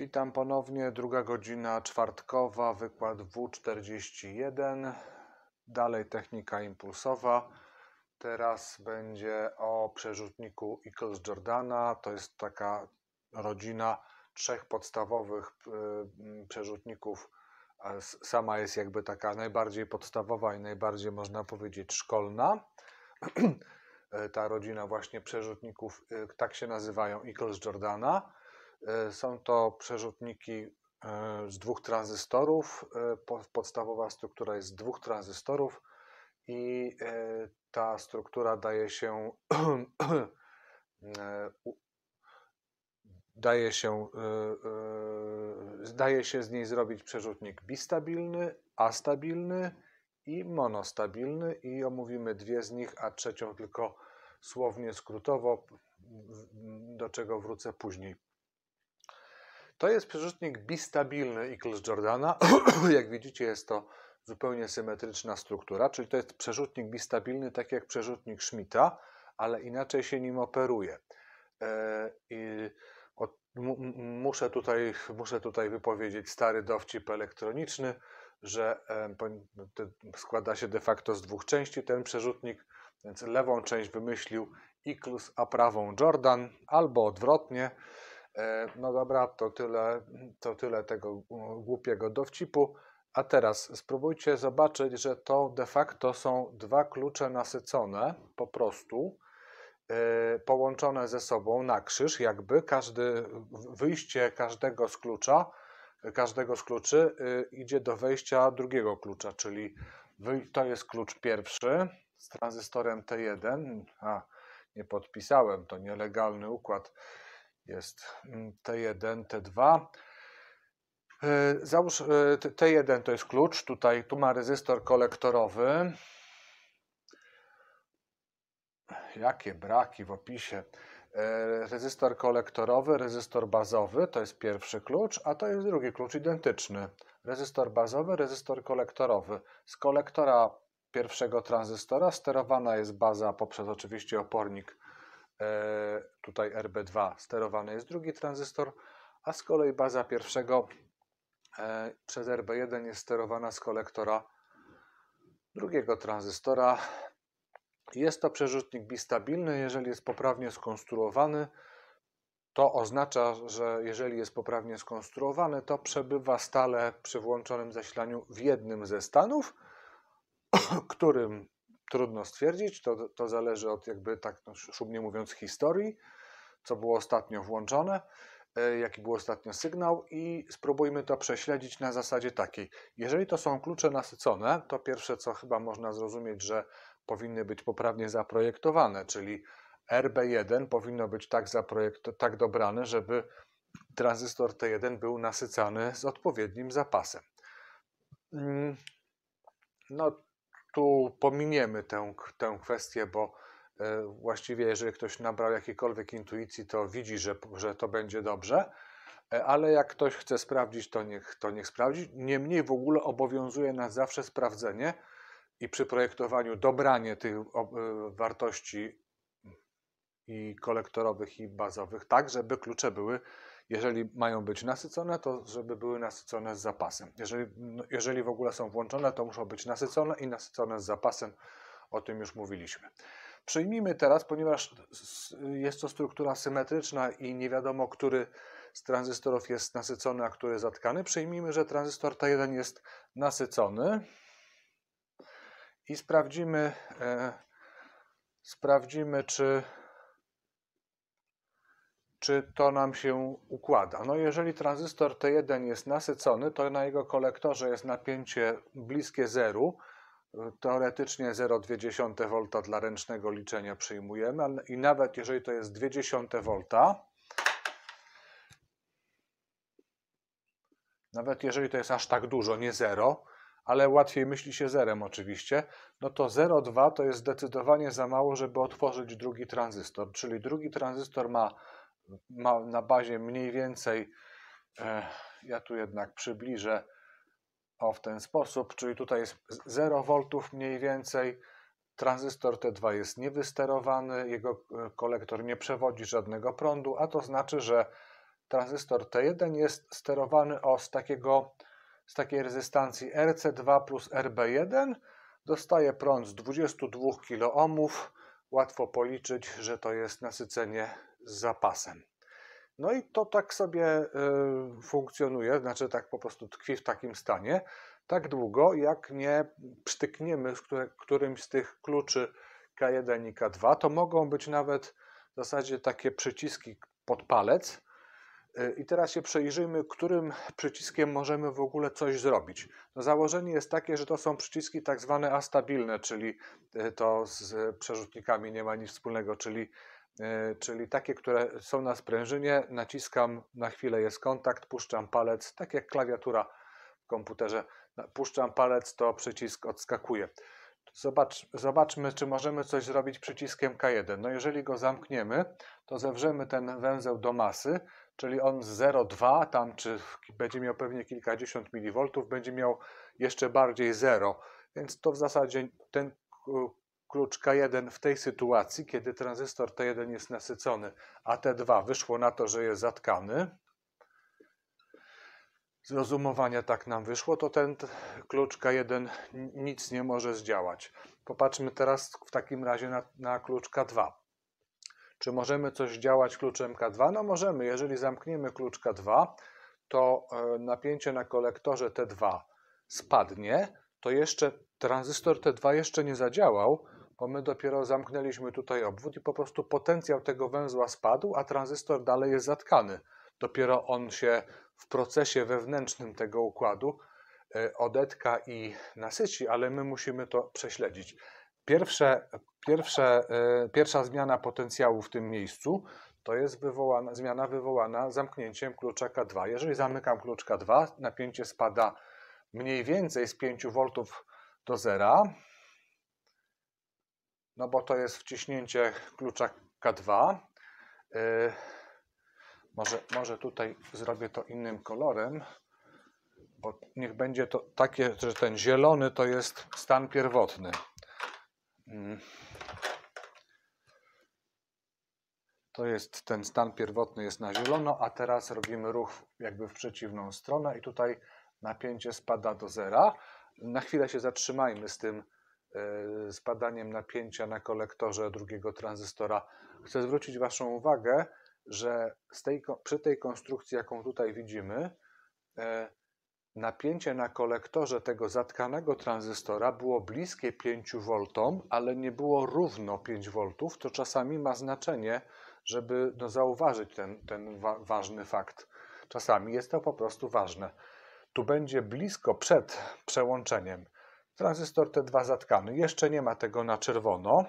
Witam ponownie, druga godzina czwartkowa, wykład W41, dalej technika impulsowa. Teraz będzie o przerzutniku Eccles Jordana, to jest taka rodzina trzech podstawowych y, mm, przerzutników. Sama jest jakby taka najbardziej podstawowa i najbardziej można powiedzieć szkolna. E, ta rodzina właśnie przerzutników, y, tak się nazywają Eccles Jordana. E, są to przerzutniki e, z dwóch tranzystorów. E, podstawowa struktura jest z dwóch tranzystorów i ta struktura daje się daje się, daje się z niej zrobić przerzutnik bistabilny, astabilny i monostabilny i omówimy dwie z nich, a trzecią tylko słownie skrótowo, do czego wrócę później. To jest przerzutnik bistabilny Eccles Jordana. jak widzicie jest to zupełnie symetryczna struktura, czyli to jest przerzutnik bistabilny, tak jak przerzutnik Schmidta, ale inaczej się nim operuje. E, I muszę, tutaj, muszę tutaj wypowiedzieć stary dowcip elektroniczny, że e, składa się de facto z dwóch części ten przerzutnik, więc lewą część wymyślił Iklus, a prawą Jordan, albo odwrotnie. E, no dobra, to tyle, to tyle tego głupiego dowcipu. A teraz spróbujcie zobaczyć, że to de facto są dwa klucze nasycone po prostu, e, połączone ze sobą na krzyż, jakby każdy, wyjście każdego z klucza, każdego z kluczy e, idzie do wejścia drugiego klucza, czyli to jest klucz pierwszy z tranzystorem T1. A, nie podpisałem, to nielegalny układ jest T1, mm, T2. Y, załóż y, T1 to jest klucz, tutaj tu ma rezystor kolektorowy. Jakie braki w opisie. Y, rezystor kolektorowy, rezystor bazowy to jest pierwszy klucz, a to jest drugi klucz identyczny. Rezystor bazowy, rezystor kolektorowy. Z kolektora pierwszego tranzystora sterowana jest baza poprzez oczywiście opornik E, tutaj RB2 sterowany jest drugi tranzystor, a z kolei baza pierwszego e, przez RB1 jest sterowana z kolektora drugiego tranzystora. Jest to przerzutnik bistabilny, jeżeli jest poprawnie skonstruowany, to oznacza, że jeżeli jest poprawnie skonstruowany, to przebywa stale przy włączonym zasilaniu w jednym ze stanów, którym trudno stwierdzić, to, to zależy od jakby, tak no, szumnie mówiąc, historii, co było ostatnio włączone, e, jaki był ostatnio sygnał i spróbujmy to prześledzić na zasadzie takiej. Jeżeli to są klucze nasycone, to pierwsze co chyba można zrozumieć, że powinny być poprawnie zaprojektowane, czyli RB1 powinno być tak, tak dobrane, żeby tranzystor T1 był nasycany z odpowiednim zapasem. Mm, no, tu pominiemy tę, tę kwestię, bo e, właściwie jeżeli ktoś nabrał jakiejkolwiek intuicji, to widzi, że, że to będzie dobrze, e, ale jak ktoś chce sprawdzić, to niech, to niech sprawdzi. Niemniej w ogóle obowiązuje nas zawsze sprawdzenie i przy projektowaniu dobranie tych e, wartości i kolektorowych, i bazowych, tak żeby klucze były jeżeli mają być nasycone, to żeby były nasycone z zapasem. Jeżeli, no, jeżeli w ogóle są włączone, to muszą być nasycone i nasycone z zapasem. O tym już mówiliśmy. Przyjmijmy teraz, ponieważ jest to struktura symetryczna i nie wiadomo, który z tranzystorów jest nasycony, a który zatkany. Przyjmijmy, że tranzystor T1 jest nasycony i sprawdzimy, e, sprawdzimy czy czy to nam się układa. No jeżeli tranzystor T1 jest nasycony, to na jego kolektorze jest napięcie bliskie 0, teoretycznie 0,2 V dla ręcznego liczenia przyjmujemy i nawet jeżeli to jest 0,2 V, nawet jeżeli to jest aż tak dużo, nie 0, ale łatwiej myśli się zerem oczywiście, no to 0,2 to jest zdecydowanie za mało, żeby otworzyć drugi tranzystor, czyli drugi tranzystor ma ma, na bazie mniej więcej, e, ja tu jednak przybliżę, o w ten sposób, czyli tutaj jest 0 V mniej więcej, tranzystor T2 jest niewysterowany, jego e, kolektor nie przewodzi żadnego prądu, a to znaczy, że tranzystor T1 jest sterowany o z, takiego, z takiej rezystancji RC2 plus RB1, dostaje prąd z 22 kiloohmów. łatwo policzyć, że to jest nasycenie z zapasem. No i to tak sobie e, funkcjonuje, znaczy tak po prostu tkwi w takim stanie, tak długo jak nie przytykniemy z którymś z tych kluczy K1 i K2. To mogą być nawet w zasadzie takie przyciski pod palec. E, I teraz się przejrzyjmy, którym przyciskiem możemy w ogóle coś zrobić. No założenie jest takie, że to są przyciski tak zwane astabilne, czyli e, to z przerzutnikami nie ma nic wspólnego, czyli E, czyli takie, które są na sprężynie, naciskam, na chwilę jest kontakt, puszczam palec, tak jak klawiatura w komputerze, puszczam palec, to przycisk odskakuje. Zobacz, zobaczmy, czy możemy coś zrobić przyciskiem K1. No jeżeli go zamkniemy, to zewrzemy ten węzeł do masy, czyli on z 0,2 tam, czy będzie miał pewnie kilkadziesiąt miliwoltów, będzie miał jeszcze bardziej 0. Więc to w zasadzie ten klucz K1 w tej sytuacji, kiedy tranzystor T1 jest nasycony, a T2 wyszło na to, że jest zatkany, z rozumowania tak nam wyszło, to ten klucz K1 nic nie może zdziałać. Popatrzmy teraz w takim razie na, na klucz K2. Czy możemy coś działać kluczem K2? No możemy. Jeżeli zamkniemy klucz K2, to e, napięcie na kolektorze T2 spadnie, to jeszcze tranzystor T2 jeszcze nie zadziałał, bo my dopiero zamknęliśmy tutaj obwód i po prostu potencjał tego węzła spadł, a tranzystor dalej jest zatkany. Dopiero on się w procesie wewnętrznym tego układu e, odetka i nasyci, ale my musimy to prześledzić. Pierwsze, pierwsze, e, pierwsza zmiana potencjału w tym miejscu to jest wywołana, zmiana wywołana zamknięciem klucza K2. Jeżeli zamykam klucz K2, napięcie spada mniej więcej z 5 V do zera, no bo to jest wciśnięcie klucza K2. Yy, może, może tutaj zrobię to innym kolorem, bo niech będzie to takie, że ten zielony to jest stan pierwotny. Mm. To jest ten stan pierwotny jest na zielono, a teraz robimy ruch jakby w przeciwną stronę i tutaj napięcie spada do zera. Na chwilę się zatrzymajmy z tym z badaniem napięcia na kolektorze drugiego tranzystora. Chcę zwrócić Waszą uwagę, że tej, przy tej konstrukcji, jaką tutaj widzimy, e, napięcie na kolektorze tego zatkanego tranzystora było bliskie 5 V, ale nie było równo 5 V, co czasami ma znaczenie, żeby no, zauważyć ten, ten wa ważny fakt. Czasami jest to po prostu ważne. Tu będzie blisko przed przełączeniem. Tranzystor T2 zatkany. Jeszcze nie ma tego na czerwono.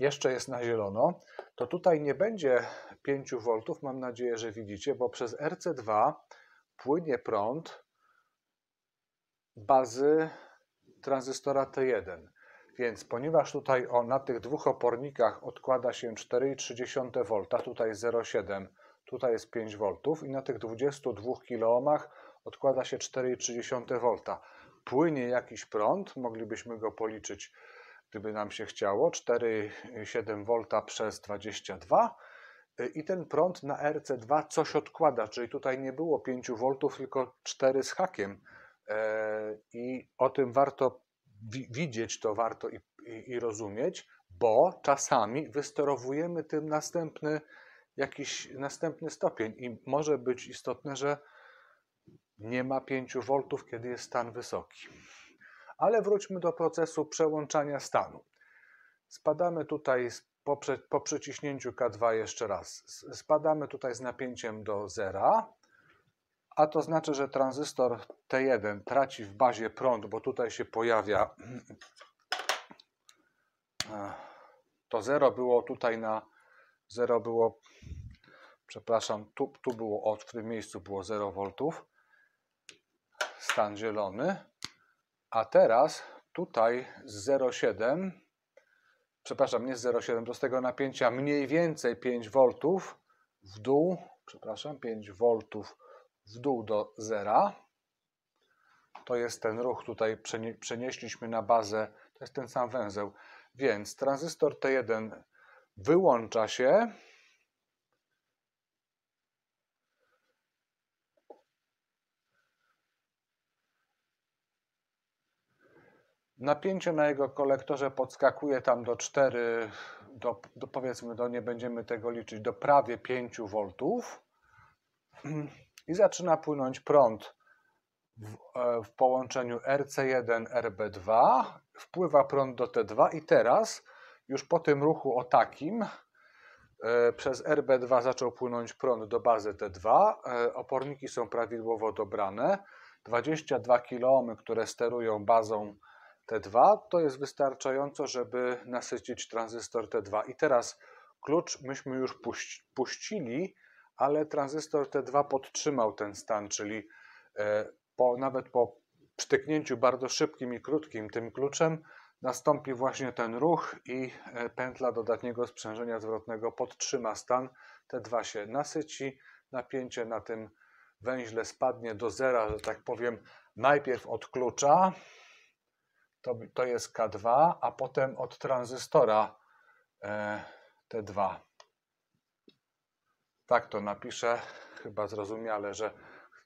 Jeszcze jest na zielono. To tutaj nie będzie 5 V, mam nadzieję, że widzicie, bo przez RC2 płynie prąd bazy tranzystora T1. Więc ponieważ tutaj o, na tych dwóch opornikach odkłada się 4,3 V, tutaj 0,7, tutaj jest 5 V i na tych 22 kilo odkłada się 4,3 V płynie jakiś prąd, moglibyśmy go policzyć, gdyby nam się chciało, 4,7 V przez 22 i ten prąd na RC2 coś odkłada, czyli tutaj nie było 5 V, tylko 4 z hakiem e, i o tym warto widzieć, to warto i, i, i rozumieć, bo czasami wysterowujemy tym następny jakiś następny stopień i może być istotne, że nie ma 5 V, kiedy jest stan wysoki. Ale wróćmy do procesu przełączania stanu. Spadamy tutaj po, po przyciśnięciu K2 jeszcze raz. Spadamy tutaj z napięciem do zera, a to znaczy, że tranzystor T1 traci w bazie prąd, bo tutaj się pojawia to zero było tutaj na zero było przepraszam, tu, tu było od w tym miejscu było 0 V stan zielony. A teraz tutaj z 0,7, przepraszam, nie z 0,7, do tego napięcia mniej więcej 5 V w dół, przepraszam, 5 V w dół do zera. To jest ten ruch tutaj, przenieśliśmy na bazę, to jest ten sam węzeł. Więc tranzystor T1 wyłącza się, Napięcie na jego kolektorze podskakuje tam do 4, do, do powiedzmy, do, nie będziemy tego liczyć, do prawie 5 V i zaczyna płynąć prąd w, e, w połączeniu RC1-RB2, wpływa prąd do T2 i teraz już po tym ruchu o takim e, przez RB2 zaczął płynąć prąd do bazy T2, e, oporniki są prawidłowo dobrane, 22 kOhm, które sterują bazą T2, to jest wystarczająco, żeby nasycić tranzystor T2. I teraz klucz myśmy już puścili, ale tranzystor T2 podtrzymał ten stan, czyli e, po, nawet po przytyknięciu bardzo szybkim i krótkim tym kluczem nastąpi właśnie ten ruch i e, pętla dodatniego sprzężenia zwrotnego podtrzyma stan. T2 się nasyci, napięcie na tym węźle spadnie do zera, że tak powiem, najpierw od klucza, to, to jest K2, a potem od tranzystora e, T2. Tak to napiszę, chyba zrozumiale, że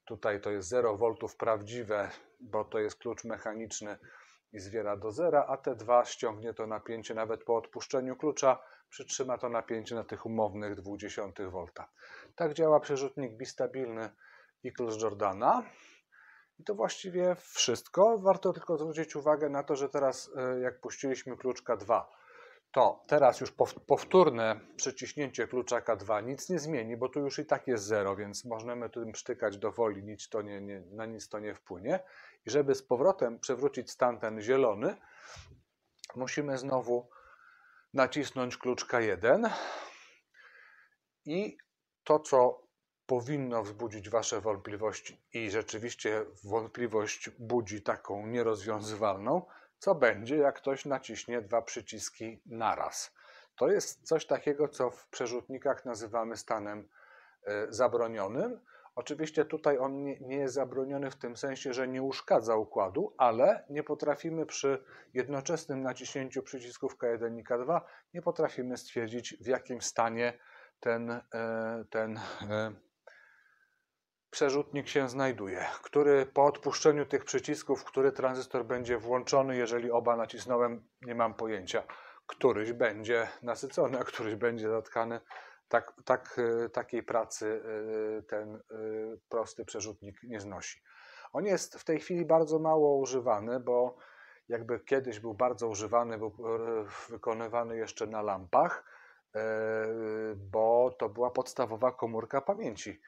tutaj to jest 0 V prawdziwe, bo to jest klucz mechaniczny i zwiera do zera, a T2 ściągnie to napięcie nawet po odpuszczeniu klucza, przytrzyma to napięcie na tych umownych 0,2 V. Tak działa przerzutnik bistabilny i Jordana. I to właściwie wszystko. Warto tylko zwrócić uwagę na to, że teraz e, jak puściliśmy kluczka 2, to teraz już powtórne przyciśnięcie klucza K2 nic nie zmieni, bo tu już i tak jest 0, więc możemy tym psztykać do woli, nic to nie, nie, na nic to nie wpłynie. I żeby z powrotem przywrócić stan ten zielony, musimy znowu nacisnąć kluczka 1 i to, co powinno wzbudzić Wasze wątpliwości i rzeczywiście wątpliwość budzi taką nierozwiązywalną, co będzie, jak ktoś naciśnie dwa przyciski naraz. To jest coś takiego, co w przerzutnikach nazywamy stanem e, zabronionym. Oczywiście tutaj on nie jest zabroniony w tym sensie, że nie uszkadza układu, ale nie potrafimy przy jednoczesnym naciśnięciu przycisków K1 i K2 nie potrafimy stwierdzić w jakim stanie ten, e, ten e, przerzutnik się znajduje, który po odpuszczeniu tych przycisków, który tranzystor będzie włączony, jeżeli oba nacisnąłem, nie mam pojęcia. Któryś będzie nasycony, a któryś będzie zatkany. Tak, tak, y, takiej pracy y, ten y, prosty przerzutnik nie znosi. On jest w tej chwili bardzo mało używany, bo jakby kiedyś był bardzo używany, był wykonywany jeszcze na lampach, bo to była podstawowa komórka pamięci.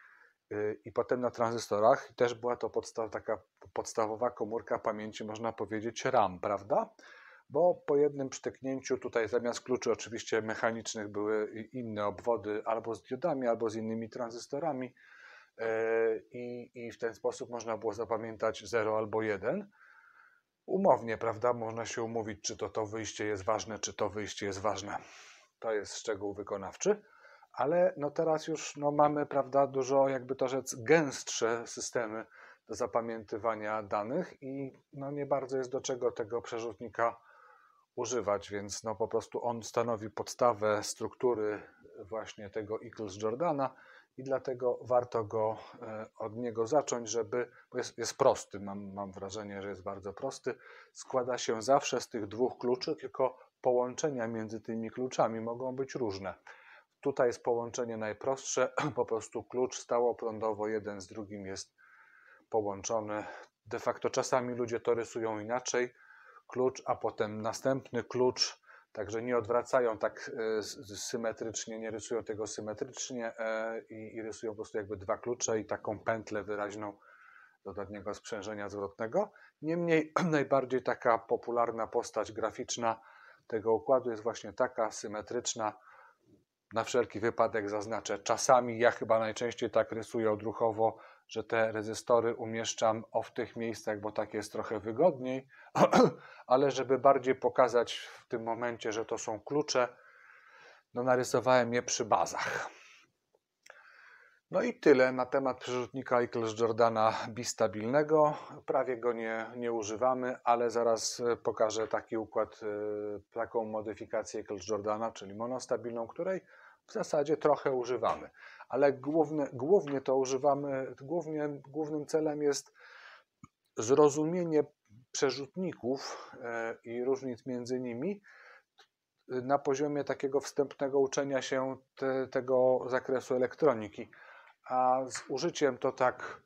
Y, i potem na tranzystorach też była to podstaw, taka podstawowa komórka pamięci, można powiedzieć RAM, prawda? Bo po jednym przytyknięciu tutaj zamiast kluczy oczywiście mechanicznych były inne obwody albo z diodami, albo z innymi tranzystorami y, i, i w ten sposób można było zapamiętać 0 albo 1 umownie, prawda? Można się umówić, czy to to wyjście jest ważne, czy to wyjście jest ważne. To jest szczegół wykonawczy ale no teraz już no mamy prawda, dużo, jakby to rzec, gęstsze systemy do zapamiętywania danych i no nie bardzo jest do czego tego przerzutnika używać, więc no po prostu on stanowi podstawę struktury właśnie tego Eagles Jordana i dlatego warto go e, od niego zacząć, żeby, bo jest, jest prosty, mam, mam wrażenie, że jest bardzo prosty, składa się zawsze z tych dwóch kluczy, tylko połączenia między tymi kluczami mogą być różne. Tutaj jest połączenie najprostsze, po prostu klucz stało-prądowo jeden z drugim jest połączony. De facto czasami ludzie to rysują inaczej, klucz, a potem następny klucz, także nie odwracają tak e, symetrycznie, nie rysują tego symetrycznie e, i, i rysują po prostu jakby dwa klucze i taką pętlę wyraźną dodatniego sprzężenia zwrotnego. Niemniej najbardziej taka popularna postać graficzna tego układu jest właśnie taka symetryczna, na wszelki wypadek zaznaczę. Czasami ja chyba najczęściej tak rysuję odruchowo, że te rezystory umieszczam o w tych miejscach, bo tak jest trochę wygodniej, ale żeby bardziej pokazać w tym momencie, że to są klucze, no narysowałem je przy bazach. No i tyle na temat przerzutnika Michael Jordana bistabilnego. Prawie go nie, nie używamy, ale zaraz e, pokażę taki układ, e, taką modyfikację Michael Jordana, czyli monostabilną, której w zasadzie trochę używamy. Ale główne, głównie to używamy, głównie, głównym celem jest zrozumienie przerzutników e, i różnic między nimi na poziomie takiego wstępnego uczenia się te, tego zakresu elektroniki a z użyciem to tak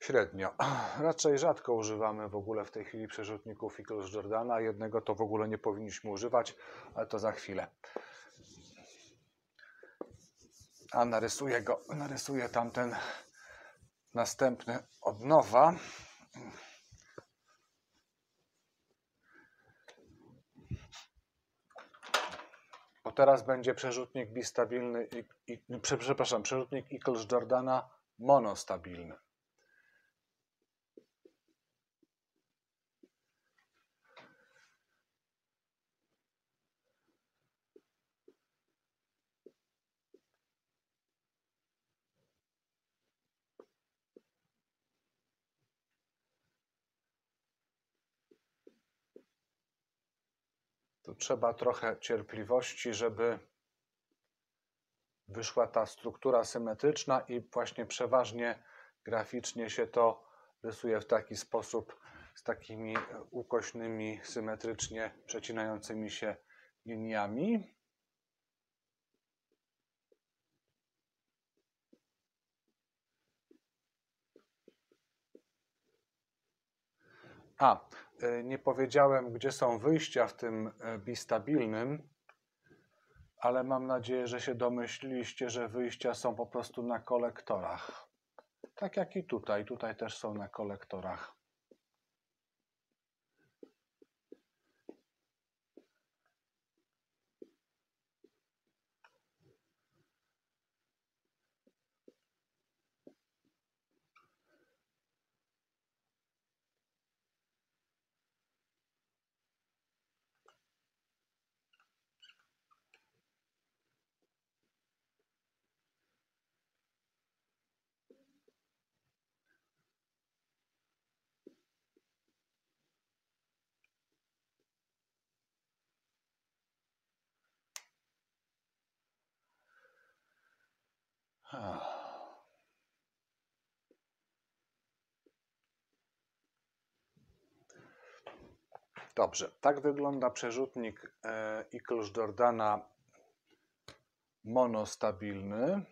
średnio. Raczej rzadko używamy w ogóle w tej chwili przerzutników i Jordana. Jednego to w ogóle nie powinniśmy używać, ale to za chwilę. A narysuję go, narysuję tamten następny od nowa. teraz będzie przerzutnik bistabilny, i, i, przepraszam, przerzutnik Eccles Jordana monostabilny. Tu trzeba trochę cierpliwości, żeby wyszła ta struktura symetryczna i właśnie przeważnie graficznie się to rysuje w taki sposób z takimi ukośnymi, symetrycznie przecinającymi się liniami. A, E, nie powiedziałem, gdzie są wyjścia w tym e, bistabilnym, ale mam nadzieję, że się domyśliliście, że wyjścia są po prostu na kolektorach. Tak jak i tutaj. Tutaj też są na kolektorach. Dobrze, tak wygląda przerzutnik Eccles Jordana monostabilny.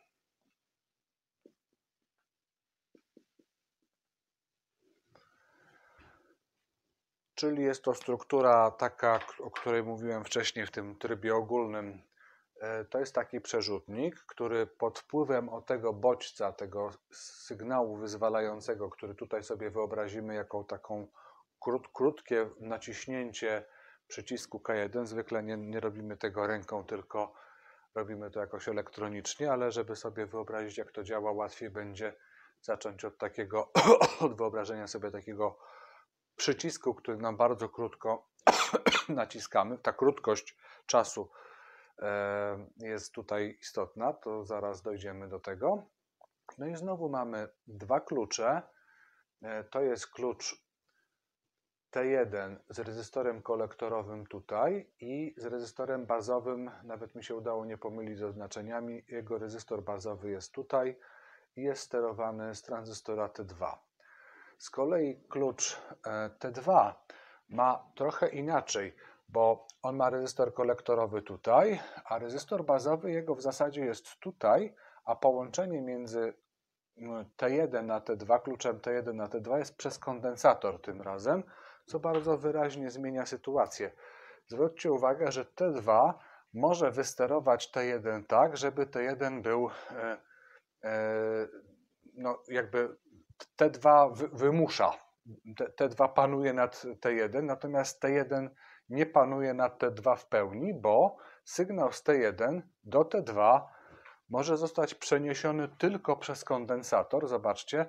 Czyli jest to struktura taka, o której mówiłem wcześniej w tym trybie ogólnym, E, to jest taki przerzutnik, który pod wpływem o tego bodźca, tego sygnału wyzwalającego, który tutaj sobie wyobrazimy jako taką krót, krótkie naciśnięcie przycisku K1, zwykle nie, nie robimy tego ręką, tylko robimy to jakoś elektronicznie, ale żeby sobie wyobrazić, jak to działa, łatwiej będzie zacząć od takiego, od wyobrażenia sobie takiego przycisku, który nam bardzo krótko naciskamy. Ta krótkość czasu E, jest tutaj istotna, to zaraz dojdziemy do tego. No i znowu mamy dwa klucze. E, to jest klucz T1 z rezystorem kolektorowym tutaj i z rezystorem bazowym, nawet mi się udało nie pomylić z oznaczeniami, jego rezystor bazowy jest tutaj i jest sterowany z tranzystora T2. Z kolei klucz e, T2 ma trochę inaczej bo on ma rezystor kolektorowy tutaj, a rezystor bazowy jego w zasadzie jest tutaj, a połączenie między mm, T1 na T2, kluczem T1 na T2 jest przez kondensator tym razem, co bardzo wyraźnie zmienia sytuację. Zwróćcie uwagę, że T2 może wysterować T1 tak, żeby T1 był e, e, no jakby T2 wymusza T2 panuje nad T1, natomiast T1 nie panuje nad T2 w pełni, bo sygnał z T1 do T2 może zostać przeniesiony tylko przez kondensator. Zobaczcie,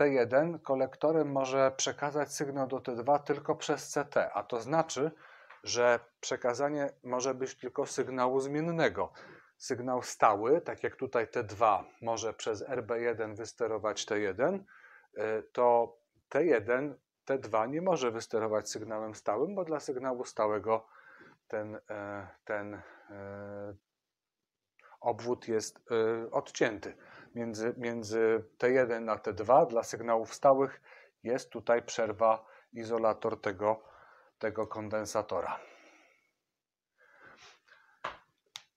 T1 kolektorem może przekazać sygnał do T2 tylko przez CT, a to znaczy, że przekazanie może być tylko sygnału zmiennego. Sygnał stały, tak jak tutaj T2, może przez RB1 wysterować T1, y, to T1, 2 nie może wysterować sygnałem stałym, bo dla sygnału stałego ten, e, ten e, obwód jest e, odcięty. Między, między T1 a T2 dla sygnałów stałych jest tutaj przerwa izolator tego, tego kondensatora.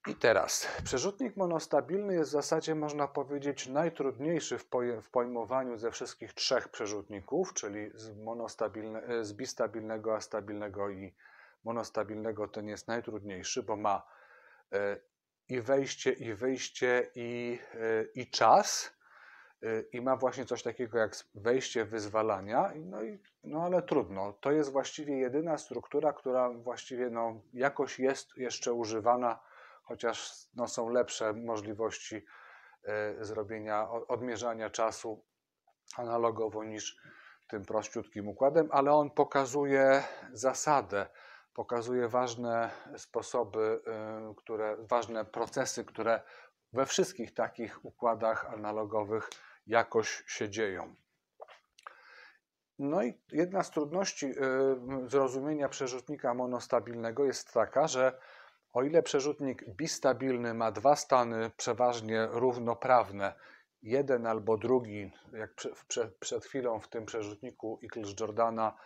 I teraz, przerzutnik monostabilny jest w zasadzie, można powiedzieć, najtrudniejszy w, pojmowaniu ze wszystkich trzech przerzutników, czyli z, monostabilne, e, z bistabilnego, astabilnego i monostabilnego ten jest najtrudniejszy, bo ma e, i wejście, i wyjście, i, e, i czas, i ma właśnie coś takiego jak wejście wyzwalania, no, i, no ale trudno. To jest właściwie jedyna struktura, która właściwie no, jakoś jest jeszcze używana chociaż no, są lepsze możliwości e, zrobienia, odmierzania czasu analogowo niż tym prościutkim układem, ale on pokazuje zasadę, pokazuje ważne sposoby, e, które, ważne procesy, które we wszystkich takich układach analogowych jakoś się dzieją. No i jedna z trudności e, zrozumienia przerzutnika monostabilnego jest taka, że o ile przerzutnik bistabilny ma dwa stany przeważnie równoprawne, jeden albo drugi, jak przed chwilą w tym przerzutniku Eccles Jordana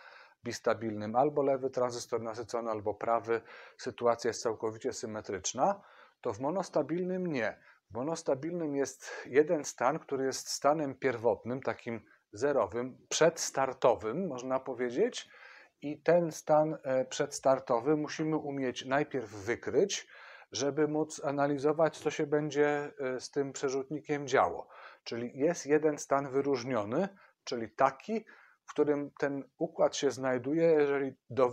bistabilnym, albo lewy tranzystor nasycony, albo prawy, sytuacja jest całkowicie symetryczna, to w monostabilnym nie. W monostabilnym jest jeden stan, który jest stanem pierwotnym, takim zerowym, przedstartowym, można powiedzieć, i ten stan e, przedstartowy musimy umieć najpierw wykryć, żeby móc analizować, co się będzie e, z tym przerzutnikiem działo. Czyli jest jeden stan wyróżniony, czyli taki, w którym ten układ się znajduje, jeżeli do,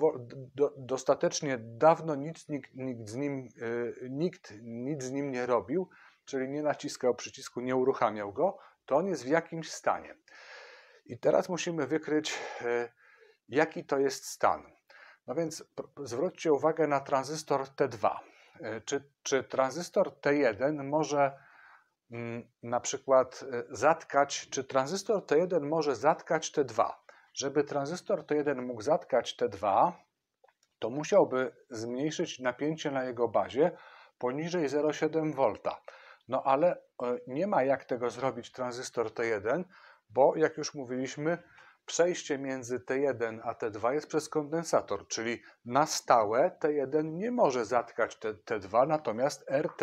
do, dostatecznie dawno nic, nikt, nikt, z nim, e, nikt nic z nim nie robił, czyli nie naciskał przycisku, nie uruchamiał go, to on jest w jakimś stanie. I teraz musimy wykryć Jaki to jest stan? No więc zwróćcie uwagę na tranzystor T2. E, czy, czy tranzystor T1 może mm, na przykład e, zatkać, czy tranzystor T1 może zatkać T2? Żeby tranzystor T1 mógł zatkać T2, to musiałby zmniejszyć napięcie na jego bazie poniżej 0,7 V. No ale e, nie ma jak tego zrobić tranzystor T1, bo jak już mówiliśmy, przejście między T1 a T2 jest przez kondensator, czyli na stałe T1 nie może zatkać T2, natomiast RT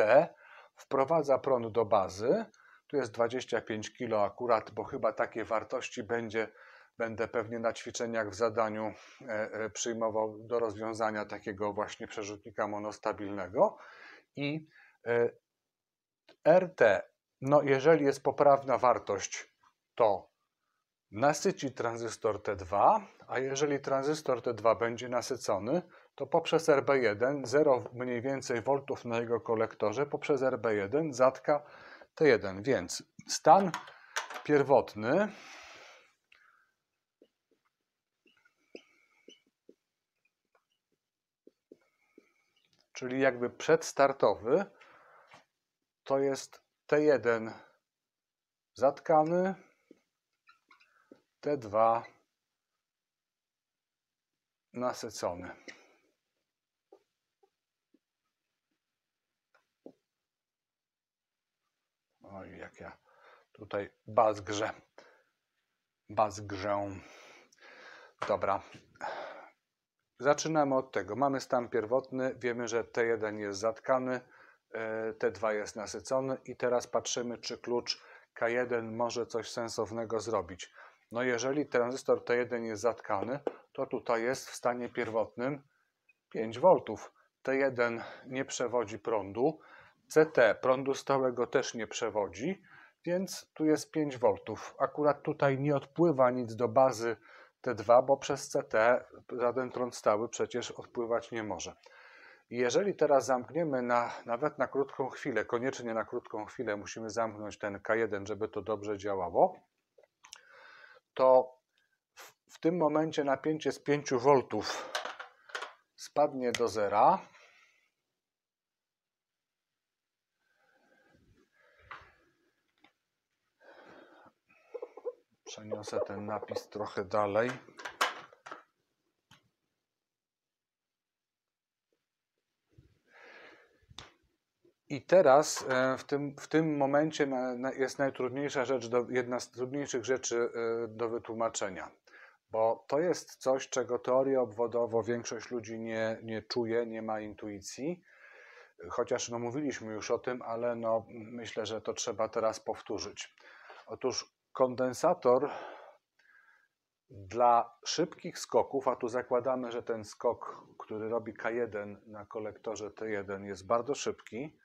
wprowadza prąd do bazy. Tu jest 25 kg akurat, bo chyba takie wartości będzie, będę pewnie na ćwiczeniach w zadaniu e, e, przyjmował do rozwiązania takiego właśnie przerzutnika monostabilnego. I e, RT, no jeżeli jest poprawna wartość, to nasyci tranzystor T2, a jeżeli tranzystor T2 będzie nasycony, to poprzez RB1 0 mniej więcej voltów na jego kolektorze poprzez RB1 zatka T1. Więc stan pierwotny czyli jakby przedstartowy to jest T1 zatkany te dwa nasycone. Oj, jak ja tutaj bazgrzę. Bazgrzę. Dobra. Zaczynamy od tego. Mamy stan pierwotny. Wiemy, że T1 jest zatkany, e, T2 jest nasycony i teraz patrzymy, czy klucz K1 może coś sensownego zrobić. No jeżeli tranzystor T1 jest zatkany, to tutaj jest w stanie pierwotnym 5 V. T1 nie przewodzi prądu, CT prądu stałego też nie przewodzi, więc tu jest 5 V. Akurat tutaj nie odpływa nic do bazy T2, bo przez CT żaden prąd stały przecież odpływać nie może. Jeżeli teraz zamkniemy na, nawet na krótką chwilę, koniecznie na krótką chwilę musimy zamknąć ten K1, żeby to dobrze działało, to w, w tym momencie napięcie z 5 V spadnie do zera. Przeniosę ten napis trochę dalej. I teraz e, w tym, w tym momencie jest najtrudniejsza rzecz, do, jedna z trudniejszych rzeczy e, do wytłumaczenia, bo to jest coś, czego teoria obwodowo większość ludzi nie, nie czuje, nie ma intuicji, chociaż no, mówiliśmy już o tym, ale no, myślę, że to trzeba teraz powtórzyć. Otóż kondensator dla szybkich skoków, a tu zakładamy, że ten skok, który robi K1 na kolektorze T1 jest bardzo szybki,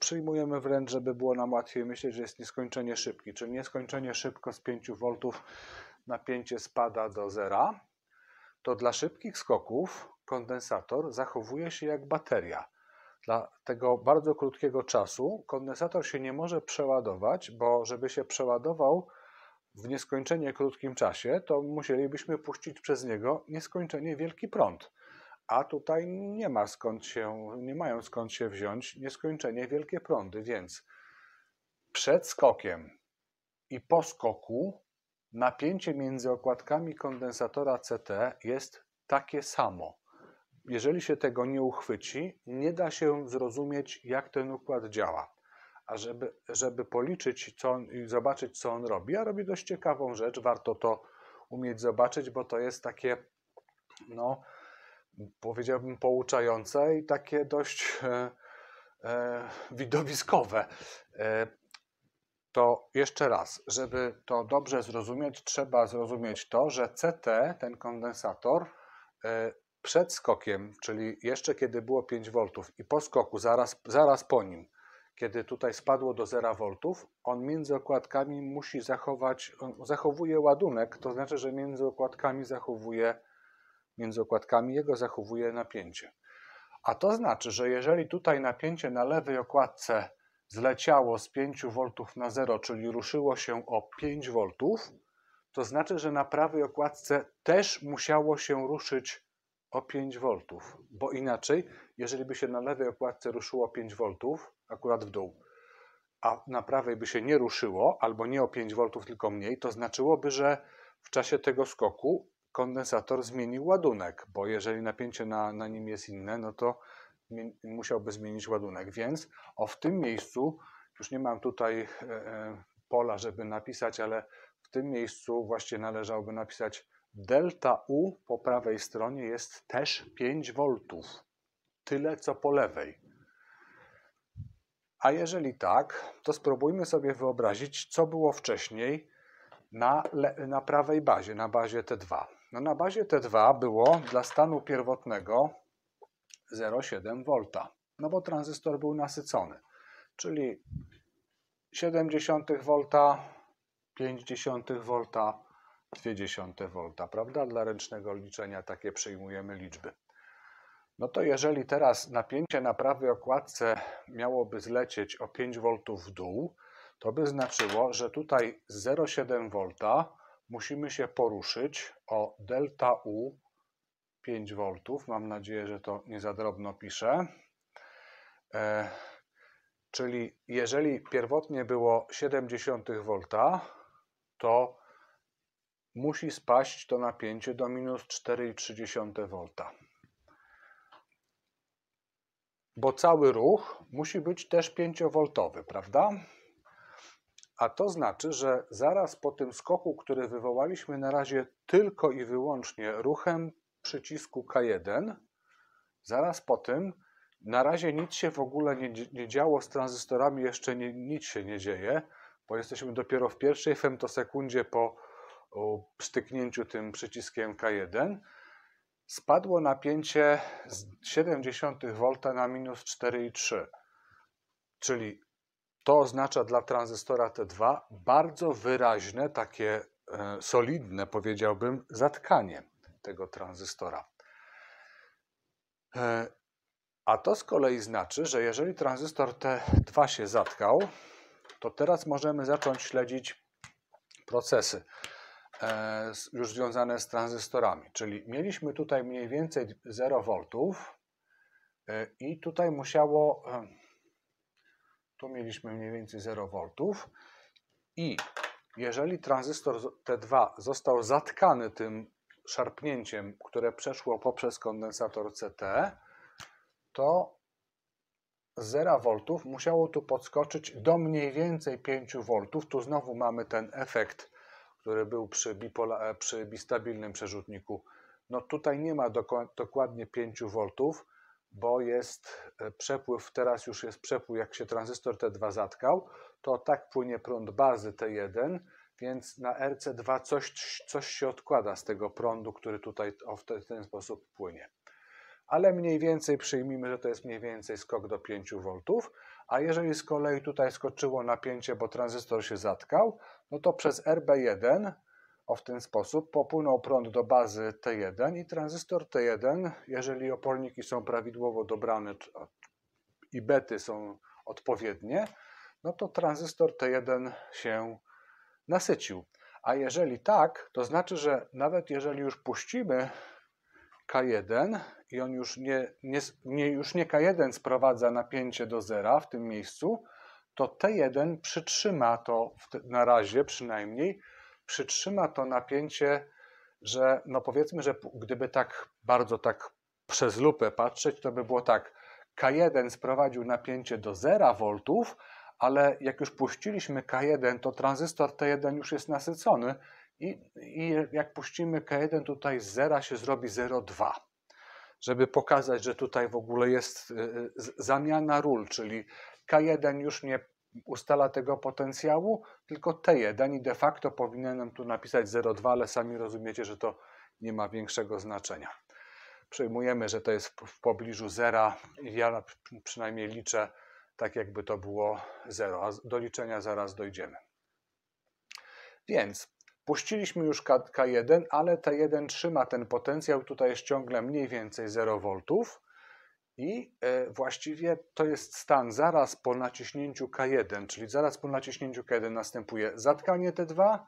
przyjmujemy wręcz, żeby było nam łatwiej myśleć, że jest nieskończenie szybki, czyli nieskończenie szybko z 5 V napięcie spada do zera, to dla szybkich skoków kondensator zachowuje się jak bateria. Dla tego bardzo krótkiego czasu kondensator się nie może przeładować, bo żeby się przeładował w nieskończenie krótkim czasie, to musielibyśmy puścić przez niego nieskończenie wielki prąd a tutaj nie ma skąd się, nie mają skąd się wziąć nieskończenie wielkie prądy, więc przed skokiem i po skoku napięcie między okładkami kondensatora CT jest takie samo. Jeżeli się tego nie uchwyci, nie da się zrozumieć, jak ten układ działa. A żeby, żeby policzyć co on, i zobaczyć, co on robi, a robi dość ciekawą rzecz, warto to umieć zobaczyć, bo to jest takie no, powiedziałbym, pouczające i takie dość e, e, widowiskowe. E, to jeszcze raz, żeby to dobrze zrozumieć, trzeba zrozumieć to, że CT, ten kondensator, e, przed skokiem, czyli jeszcze kiedy było 5 V i po skoku, zaraz, zaraz po nim, kiedy tutaj spadło do 0 V, on między okładkami musi zachować, zachowuje ładunek, to znaczy, że między okładkami zachowuje między okładkami jego zachowuje napięcie. A to znaczy, że jeżeli tutaj napięcie na lewej okładce zleciało z 5 V na 0, czyli ruszyło się o 5 V, to znaczy, że na prawej okładce też musiało się ruszyć o 5 V, bo inaczej, jeżeli by się na lewej okładce ruszyło 5 V, akurat w dół, a na prawej by się nie ruszyło, albo nie o 5 V, tylko mniej, to znaczyłoby, że w czasie tego skoku kondensator zmienił ładunek, bo jeżeli napięcie na, na nim jest inne, no to musiałby zmienić ładunek, więc o w tym miejscu, już nie mam tutaj e, e, pola, żeby napisać, ale w tym miejscu właśnie należałoby napisać delta U po prawej stronie jest też 5 V, tyle co po lewej. A jeżeli tak, to spróbujmy sobie wyobrazić, co było wcześniej na, na prawej bazie, na bazie T2. No na bazie T2 było dla stanu pierwotnego 0,7 V, no bo tranzystor był nasycony, czyli 0,7 V, 0,5 V, 0,2 V, prawda? Dla ręcznego liczenia takie przyjmujemy liczby. No to jeżeli teraz napięcie na prawej okładce miałoby zlecieć o 5 V w dół, to by znaczyło, że tutaj 0,7 V musimy się poruszyć o delta U 5 V. Mam nadzieję, że to nie za drobno piszę. E, czyli jeżeli pierwotnie było 0,7 V, to musi spaść to napięcie do minus 4,3 V. Bo cały ruch musi być też 5V, prawda? A to znaczy, że zaraz po tym skoku, który wywołaliśmy na razie tylko i wyłącznie ruchem przycisku K1, zaraz po tym na razie nic się w ogóle nie, nie działo z tranzystorami, jeszcze nie, nic się nie dzieje, bo jesteśmy dopiero w pierwszej femtosekundzie po styknięciu tym przyciskiem K1. Spadło napięcie z 0,7 V na minus 4,3. Czyli to oznacza dla tranzystora T2 bardzo wyraźne, takie e, solidne, powiedziałbym, zatkanie tego tranzystora. E, a to z kolei znaczy, że jeżeli tranzystor T2 się zatkał, to teraz możemy zacząć śledzić procesy e, już związane z tranzystorami. Czyli mieliśmy tutaj mniej więcej 0 V i tutaj musiało tu mieliśmy mniej więcej 0 V i jeżeli tranzystor T2 został zatkany tym szarpnięciem, które przeszło poprzez kondensator CT, to 0 V musiało tu podskoczyć do mniej więcej 5 V. Tu znowu mamy ten efekt, który był przy, bipola, e, przy bistabilnym przerzutniku. No tutaj nie ma dokładnie 5 V, bo jest e, przepływ, teraz już jest przepływ, jak się tranzystor T2 zatkał, to tak płynie prąd bazy T1, więc na RC2 coś, coś się odkłada z tego prądu, który tutaj w ten sposób płynie. Ale mniej więcej przyjmijmy, że to jest mniej więcej skok do 5 V, a jeżeli z kolei tutaj skoczyło napięcie, bo tranzystor się zatkał, no to przez RB1 o w ten sposób popłynął prąd do bazy T1 i tranzystor T1, jeżeli oporniki są prawidłowo dobrane i bety są odpowiednie, no to tranzystor T1 się nasycił. A jeżeli tak, to znaczy, że nawet jeżeli już puścimy K1 i on już nie, nie, nie, już nie K1 sprowadza napięcie do zera w tym miejscu, to T1 przytrzyma to na razie przynajmniej przytrzyma to napięcie, że no powiedzmy, że gdyby tak bardzo tak przez lupę patrzeć, to by było tak. K1 sprowadził napięcie do 0 V, ale jak już puściliśmy K1, to tranzystor T1 już jest nasycony i, i jak puścimy K1, tutaj z 0 się zrobi 0,2. Żeby pokazać, że tutaj w ogóle jest y, y, zamiana ról, czyli K1 już nie ustala tego potencjału, tylko T1 i de facto powinienem tu napisać 0,2, ale sami rozumiecie, że to nie ma większego znaczenia. Przyjmujemy, że to jest w pobliżu zera. Ja przynajmniej liczę tak, jakby to było 0, a do liczenia zaraz dojdziemy. Więc puściliśmy już K1, ale T1 trzyma ten potencjał. Tutaj jest ciągle mniej więcej 0 V i e, właściwie to jest stan zaraz po naciśnięciu K1, czyli zaraz po naciśnięciu K1 następuje zatkanie T2,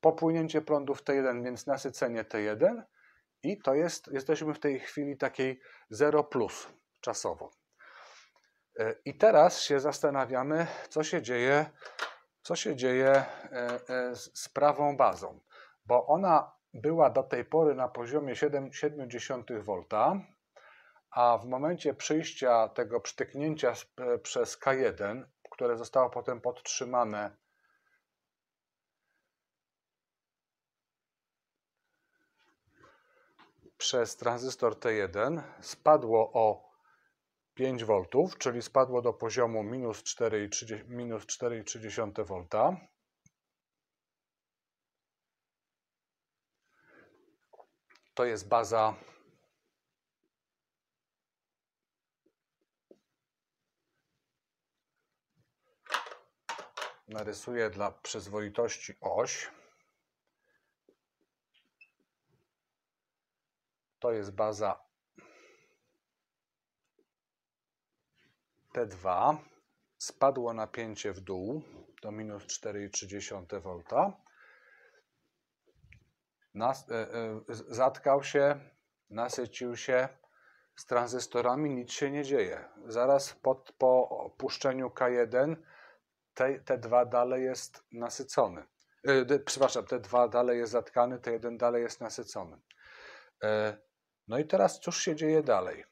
popłynięcie prądów T1, więc nasycenie T1 i to jest, jesteśmy w tej chwili takiej 0 plus czasowo. E, I teraz się zastanawiamy, co się dzieje, co się dzieje e, z prawą bazą, bo ona była do tej pory na poziomie 7,7 V, a w momencie przyjścia tego przytyknięcia e, przez K1, które zostało potem podtrzymane przez tranzystor T1, spadło o 5 V, czyli spadło do poziomu minus 4,3 V. To jest baza narysuję dla przyzwoitości oś. To jest baza T2. Spadło napięcie w dół do minus 4,3 V. E, e, zatkał się, nasycił się, z tranzystorami nic się nie dzieje. Zaraz pod, po opuszczeniu K1 te, te dwa dalej jest nasycony. E, przepraszam, te dwa dalej jest zatkany, te jeden dalej jest nasycony. E, no i teraz cóż się dzieje dalej?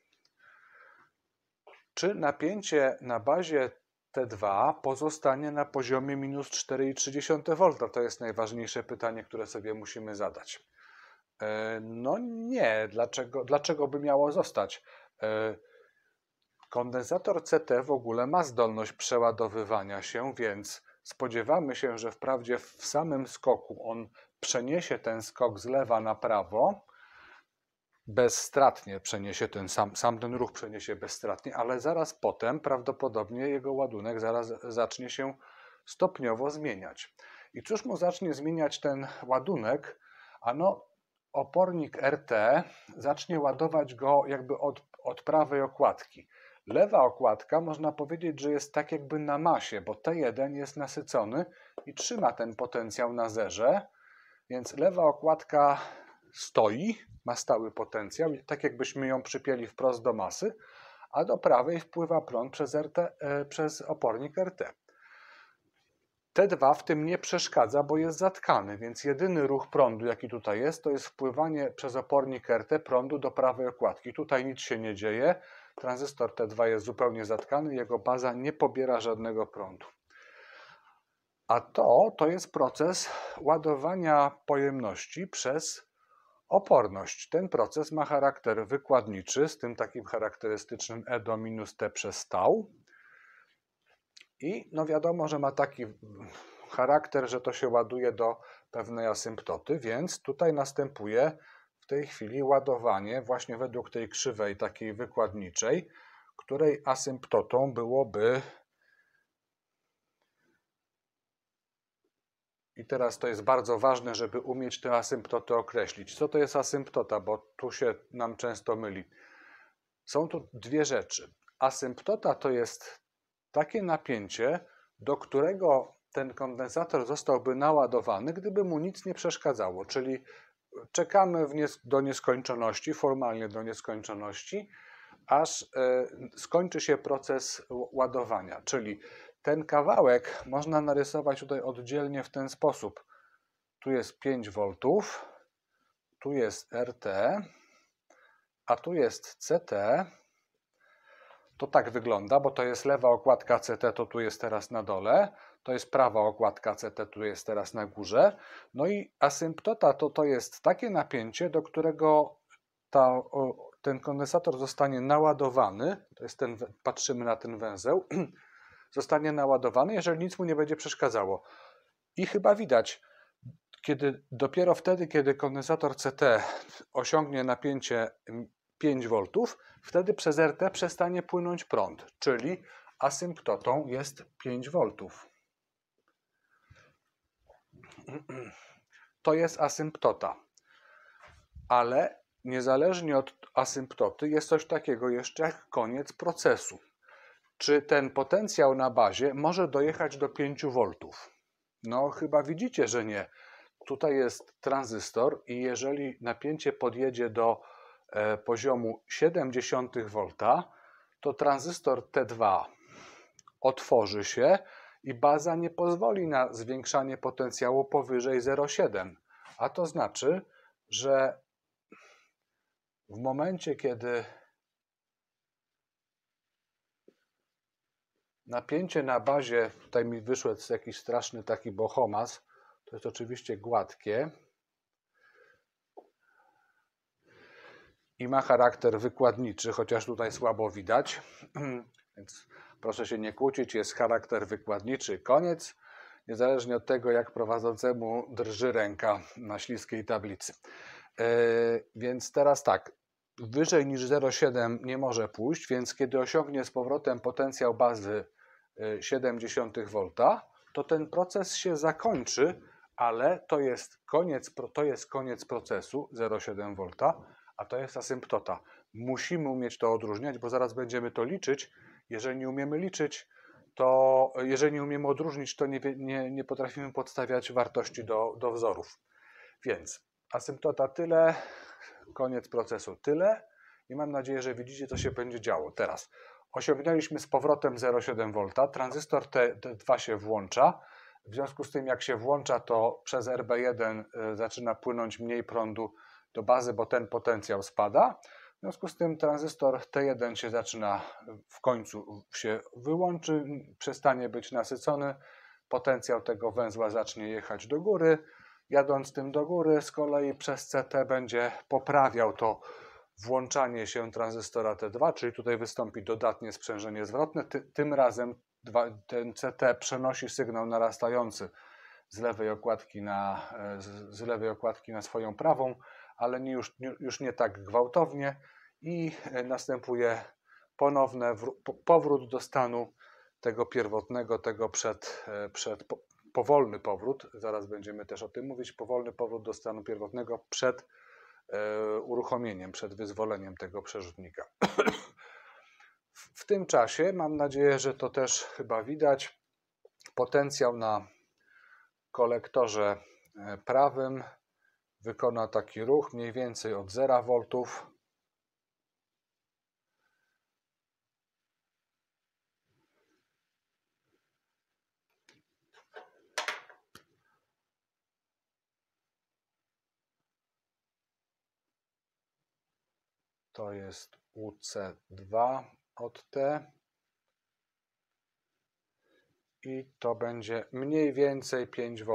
Czy napięcie na bazie T2 pozostanie na poziomie minus 4,3 V? To jest najważniejsze pytanie, które sobie musimy zadać. E, no nie, dlaczego, dlaczego by miało zostać? E, Kondensator CT w ogóle ma zdolność przeładowywania się, więc spodziewamy się, że wprawdzie w samym skoku on przeniesie ten skok z lewa na prawo, bezstratnie przeniesie ten sam, sam ten ruch przeniesie bezstratnie, ale zaraz potem prawdopodobnie jego ładunek zaraz zacznie się stopniowo zmieniać. I cóż mu zacznie zmieniać ten ładunek? Ano opornik RT zacznie ładować go jakby od, od prawej okładki. Lewa okładka można powiedzieć, że jest tak jakby na masie, bo T1 jest nasycony i trzyma ten potencjał na zerze, więc lewa okładka stoi, ma stały potencjał, tak jakbyśmy ją przypięli wprost do masy, a do prawej wpływa prąd przez, RT, e, przez opornik RT. T2 w tym nie przeszkadza, bo jest zatkany, więc jedyny ruch prądu, jaki tutaj jest, to jest wpływanie przez opornik RT prądu do prawej okładki. Tutaj nic się nie dzieje, Tranzystor T2 jest zupełnie zatkany, jego baza nie pobiera żadnego prądu. A to, to jest proces ładowania pojemności przez oporność. Ten proces ma charakter wykładniczy, z tym takim charakterystycznym E do minus T przez tau. I no wiadomo, że ma taki charakter, że to się ładuje do pewnej asymptoty, więc tutaj następuje w tej chwili ładowanie właśnie według tej krzywej takiej wykładniczej, której asymptotą byłoby I teraz to jest bardzo ważne, żeby umieć tę asymptotę określić. Co to jest asymptota, bo tu się nam często myli. Są tu dwie rzeczy. Asymptota to jest takie napięcie, do którego ten kondensator zostałby naładowany, gdyby mu nic nie przeszkadzało, czyli czekamy nies do nieskończoności, formalnie do nieskończoności, aż e, skończy się proces ładowania. Czyli ten kawałek można narysować tutaj oddzielnie w ten sposób. Tu jest 5 V, tu jest RT, a tu jest CT. To tak wygląda, bo to jest lewa okładka CT, to tu jest teraz na dole to jest prawa okładka CT, tu jest teraz na górze. No i asymptota to, to jest takie napięcie, do którego ta, ten kondensator zostanie naładowany, to jest ten, patrzymy na ten węzeł, zostanie naładowany, jeżeli nic mu nie będzie przeszkadzało. I chyba widać, kiedy dopiero wtedy, kiedy kondensator CT osiągnie napięcie 5 V, wtedy przez RT przestanie płynąć prąd, czyli asymptotą jest 5 V. to jest asymptota. Ale niezależnie od asymptoty jest coś takiego jeszcze jak koniec procesu. Czy ten potencjał na bazie może dojechać do 5 V? No, chyba widzicie, że nie. Tutaj jest tranzystor i jeżeli napięcie podjedzie do e, poziomu 0,7 V, to tranzystor T2 otworzy się, i baza nie pozwoli na zwiększanie potencjału powyżej 0,7. A to znaczy, że w momencie, kiedy napięcie na bazie, tutaj mi wyszedł jakiś straszny taki bohomas, to jest oczywiście gładkie i ma charakter wykładniczy, chociaż tutaj słabo widać, więc Proszę się nie kłócić, jest charakter wykładniczy. Koniec, niezależnie od tego, jak prowadzącemu drży ręka na śliskiej tablicy. E, więc teraz tak, wyżej niż 0,7 nie może pójść, więc kiedy osiągnie z powrotem potencjał bazy 0,7 e, V, to ten proces się zakończy, ale to jest koniec, to jest koniec procesu 0,7 V, a to jest asymptota. Musimy umieć to odróżniać, bo zaraz będziemy to liczyć, jeżeli nie umiemy liczyć, to jeżeli nie umiemy odróżnić, to nie, nie, nie potrafimy podstawiać wartości do, do wzorów. Więc asymptota tyle, koniec procesu tyle i mam nadzieję, że widzicie, co się będzie działo teraz. Osiągnęliśmy z powrotem 0,7V, tranzystor T2 się włącza, w związku z tym jak się włącza, to przez RB1 y, zaczyna płynąć mniej prądu do bazy, bo ten potencjał spada. W związku z tym tranzystor T1 się zaczyna w końcu się wyłączy, przestanie być nasycony, potencjał tego węzła zacznie jechać do góry. Jadąc tym do góry, z kolei przez CT będzie poprawiał to włączanie się tranzystora T2, czyli tutaj wystąpi dodatnie sprzężenie zwrotne. Ty, tym razem dwa, ten CT przenosi sygnał narastający z lewej okładki na, z, z lewej okładki na swoją prawą ale już, już nie tak gwałtownie i e, następuje ponowny powrót do stanu tego pierwotnego, tego przed, e, przed powolny powrót, zaraz będziemy też o tym mówić, powolny powrót do stanu pierwotnego przed e, uruchomieniem, przed wyzwoleniem tego przerzutnika. w tym czasie, mam nadzieję, że to też chyba widać, potencjał na kolektorze prawym wykona taki ruch mniej więcej od 0 V to jest UC2 od T i to będzie mniej więcej 5 V.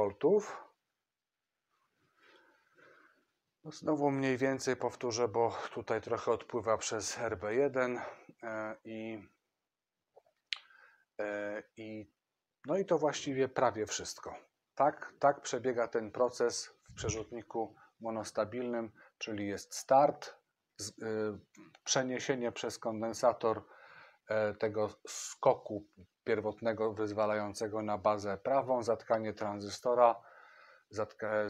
No, znowu mniej więcej powtórzę, bo tutaj trochę odpływa przez RB1 e, i, e, i no i to właściwie prawie wszystko. Tak, tak przebiega ten proces w przerzutniku monostabilnym, czyli jest start, e, przeniesienie przez kondensator tego skoku pierwotnego wyzwalającego na bazę prawą, zatkanie tranzystora, zatka,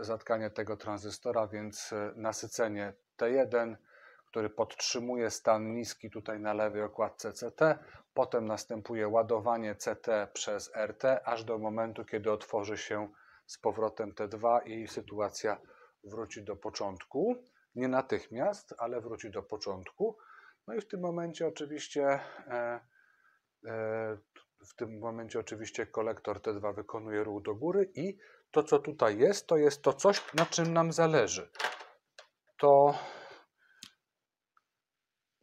zatkanie tego tranzystora, więc e, nasycenie T1, który podtrzymuje stan niski tutaj na lewej okładce CT, potem następuje ładowanie CT przez RT, aż do momentu, kiedy otworzy się z powrotem T2 i sytuacja wróci do początku. Nie natychmiast, ale wróci do początku. No i w tym momencie oczywiście e, e, w tym momencie oczywiście kolektor T2 wykonuje ruch do góry i to, co tutaj jest, to jest to coś, na czym nam zależy. To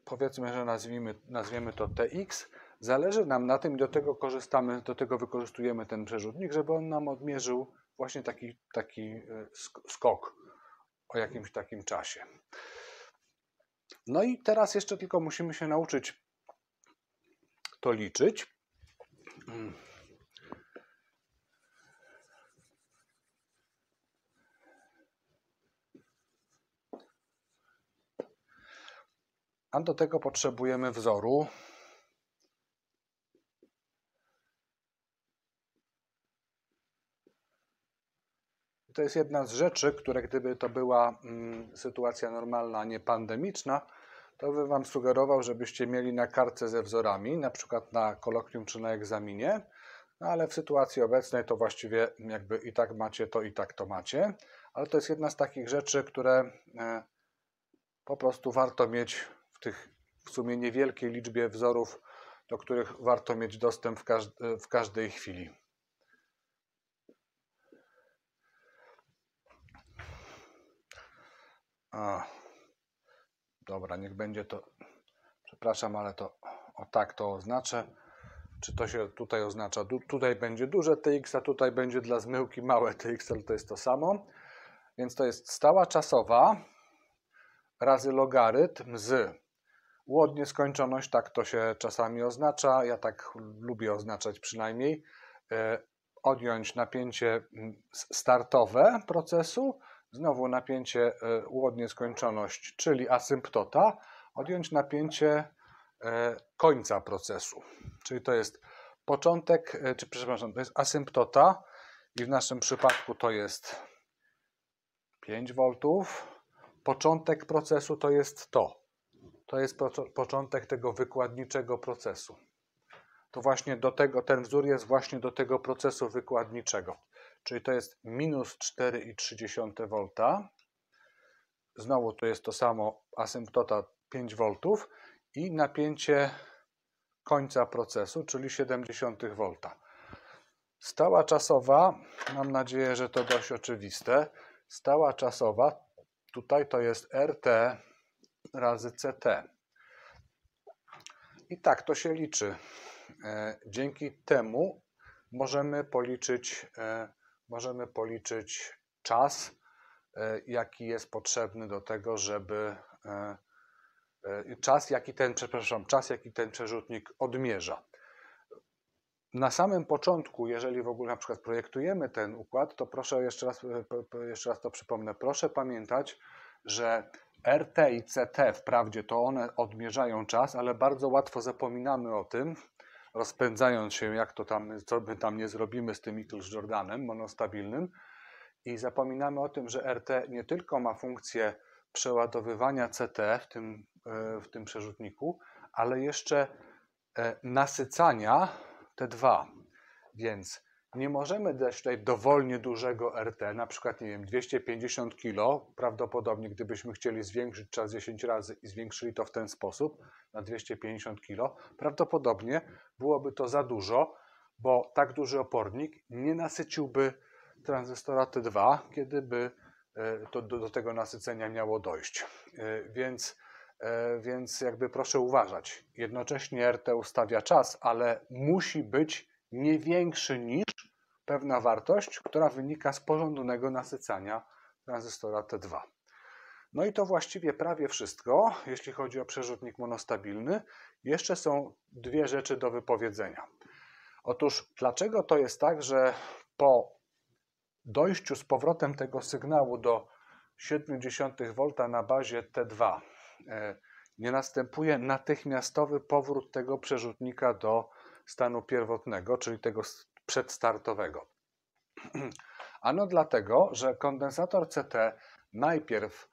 powiedzmy, że nazwijmy, nazwiemy to TX. Zależy nam na tym do tego korzystamy, do tego wykorzystujemy ten przerzutnik, żeby on nam odmierzył właśnie taki, taki e, skok o jakimś takim czasie. No i teraz jeszcze tylko musimy się nauczyć to liczyć. Mm. A do tego potrzebujemy wzoru. To jest jedna z rzeczy, które gdyby to była mm, sytuacja normalna, a nie pandemiczna, to bym Wam sugerował, żebyście mieli na kartce ze wzorami, na przykład na kolokwium czy na egzaminie, no ale w sytuacji obecnej to właściwie jakby i tak macie to, i tak to macie, ale to jest jedna z takich rzeczy, które e, po prostu warto mieć w tych w sumie niewielkiej liczbie wzorów, do których warto mieć dostęp w, każde, w każdej chwili. A, dobra, niech będzie to. Przepraszam, ale to o tak to oznaczę. Czy to się tutaj oznacza? Du, tutaj będzie duże TX, a tutaj będzie dla zmyłki małe TX, ale to jest to samo. Więc to jest stała czasowa razy logarytm z Łod nieskończoność, tak to się czasami oznacza, ja tak lubię oznaczać przynajmniej. E, odjąć napięcie mm, startowe procesu, znowu napięcie e, łod nieskończoność, czyli asymptota, odjąć napięcie e, końca procesu, czyli to jest początek, czy przepraszam, to jest asymptota i w naszym przypadku to jest 5 V, początek procesu to jest to to jest początek tego wykładniczego procesu. To właśnie do tego, ten wzór jest właśnie do tego procesu wykładniczego. Czyli to jest minus 4,3 V. Znowu to jest to samo, asymptota 5 V i napięcie końca procesu, czyli 70 V. Stała czasowa, mam nadzieję, że to dość oczywiste. Stała czasowa, tutaj to jest RT razy CT. I tak to się liczy. E, dzięki temu możemy policzyć, e, możemy policzyć czas, e, jaki jest potrzebny do tego, żeby czas, jaki ten, przepraszam, czas, jaki ten przerzutnik odmierza. Na samym początku, jeżeli w ogóle na przykład projektujemy ten układ, to proszę jeszcze raz, jeszcze raz to przypomnę, proszę pamiętać, że RT i CT wprawdzie to one odmierzają czas, ale bardzo łatwo zapominamy o tym, rozpędzając się, jak to tam, co my tam nie zrobimy z tym Michael Jordanem monostabilnym. I zapominamy o tym, że RT nie tylko ma funkcję przeładowywania CT w tym, e, w tym przerzutniku, ale jeszcze e, nasycania T2. Więc nie możemy dać tutaj dowolnie dużego RT, na przykład nie wiem, 250 kg, prawdopodobnie gdybyśmy chcieli zwiększyć czas 10 razy i zwiększyli to w ten sposób na 250 kg, prawdopodobnie byłoby to za dużo, bo tak duży opornik nie nasyciłby tranzystora T2, kiedy by e, to do, do tego nasycenia miało dojść. E, więc e, więc jakby proszę uważać. Jednocześnie RT ustawia czas, ale musi być nie większy niż pewna wartość, która wynika z porządnego nasycania tranzystora T2. No i to właściwie prawie wszystko, jeśli chodzi o przerzutnik monostabilny. Jeszcze są dwie rzeczy do wypowiedzenia. Otóż, dlaczego to jest tak, że po dojściu z powrotem tego sygnału do 0,7 V na bazie T2 e, nie następuje natychmiastowy powrót tego przerzutnika do stanu pierwotnego, czyli tego przedstartowego. Ano dlatego, że kondensator CT najpierw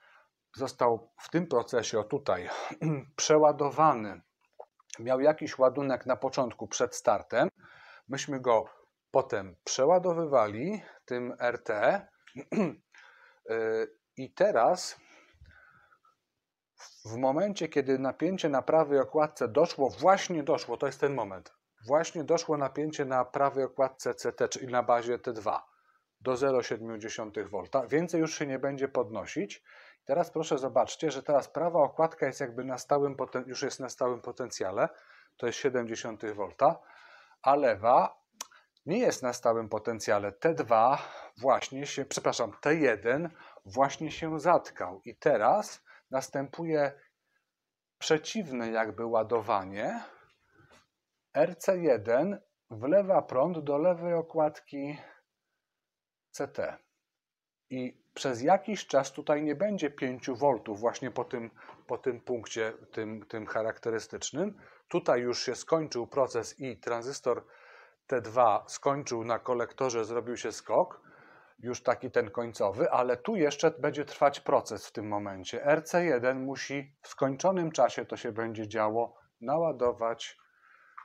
został w tym procesie o tutaj przeładowany, miał jakiś ładunek na początku przed startem. Myśmy go potem przeładowywali tym RT y, i teraz w momencie, kiedy napięcie na prawej okładce doszło, właśnie doszło, to jest ten moment, właśnie doszło napięcie na prawej okładce CT, czyli na bazie T2 do 0,7 V. Więcej już się nie będzie podnosić. Teraz proszę zobaczcie, że teraz prawa okładka jest jakby na stałym, już jest na stałym potencjale, to jest 70 V, a lewa nie jest na stałym potencjale. T2 właśnie się, przepraszam, T1 właśnie się zatkał i teraz następuje przeciwne jakby ładowanie, RC1 wlewa prąd do lewej okładki CT. I przez jakiś czas tutaj nie będzie 5 V właśnie po tym, po tym punkcie, tym, tym charakterystycznym. Tutaj już się skończył proces i tranzystor T2 skończył na kolektorze, zrobił się skok, już taki ten końcowy, ale tu jeszcze będzie trwać proces w tym momencie. RC1 musi w skończonym czasie, to się będzie działo, naładować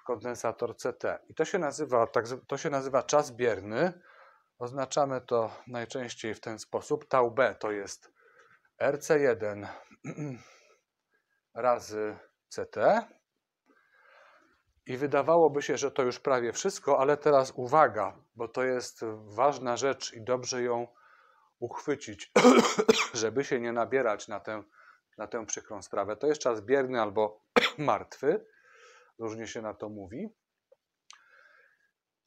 kondensator CT. I to się nazywa, tak, to się nazywa czas bierny. Oznaczamy to najczęściej w ten sposób. Tau B to jest RC1 razy CT. I wydawałoby się, że to już prawie wszystko, ale teraz uwaga, bo to jest ważna rzecz i dobrze ją uchwycić, żeby się nie nabierać na tę, na tę przykrą sprawę. To jest czas bierny albo martwy różnie się na to mówi.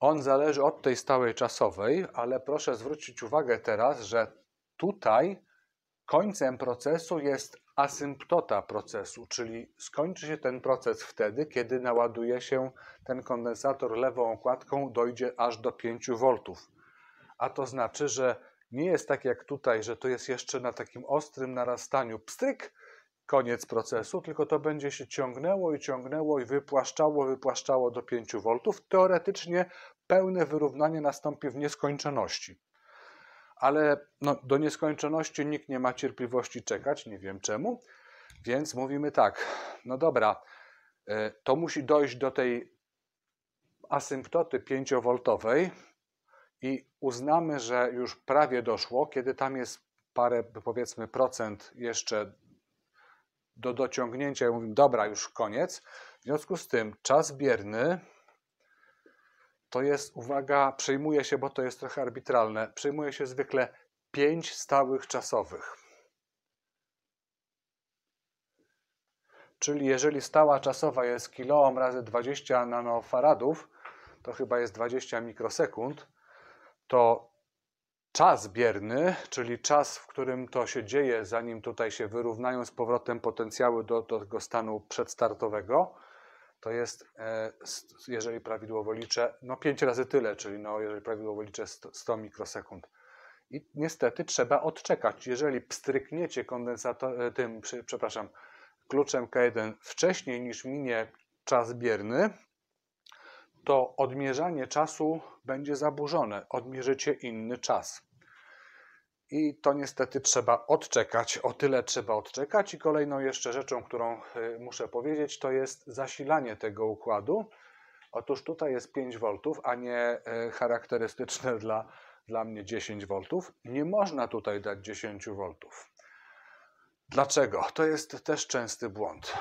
On zależy od tej stałej czasowej, ale proszę zwrócić uwagę teraz, że tutaj końcem procesu jest asymptota procesu, czyli skończy się ten proces wtedy, kiedy naładuje się ten kondensator lewą okładką, dojdzie aż do 5 V. A to znaczy, że nie jest tak jak tutaj, że to jest jeszcze na takim ostrym narastaniu pstryk koniec procesu, tylko to będzie się ciągnęło i ciągnęło i wypłaszczało, wypłaszczało do 5 V. Teoretycznie pełne wyrównanie nastąpi w nieskończoności. Ale no, do nieskończoności nikt nie ma cierpliwości czekać, nie wiem czemu, więc mówimy tak, no dobra, e, to musi dojść do tej asymptoty 5V i uznamy, że już prawie doszło, kiedy tam jest parę, powiedzmy, procent jeszcze do dociągnięcia i mówimy, dobra, już koniec. W związku z tym czas bierny to jest, uwaga, przejmuje się, bo to jest trochę arbitralne, Przejmuje się zwykle 5 stałych czasowych. Czyli jeżeli stała czasowa jest kiloohm razy 20 nanofaradów, to chyba jest 20 mikrosekund, to czas bierny, czyli czas, w którym to się dzieje, zanim tutaj się wyrównają z powrotem potencjały do, do tego stanu przedstartowego, to jest, e, jeżeli prawidłowo liczę, no 5 razy tyle, czyli no, jeżeli prawidłowo liczę 100 mikrosekund. I niestety trzeba odczekać. Jeżeli pstrykniecie e, tym, przepraszam, kluczem K1 wcześniej niż minie czas bierny, to odmierzanie czasu będzie zaburzone. Odmierzycie inny czas. I to niestety trzeba odczekać. O tyle trzeba odczekać. I kolejną jeszcze rzeczą, którą y, muszę powiedzieć, to jest zasilanie tego układu. Otóż tutaj jest 5 V, a nie y, charakterystyczne dla, dla mnie 10 V. Nie można tutaj dać 10 V. Dlaczego? To jest też częsty błąd.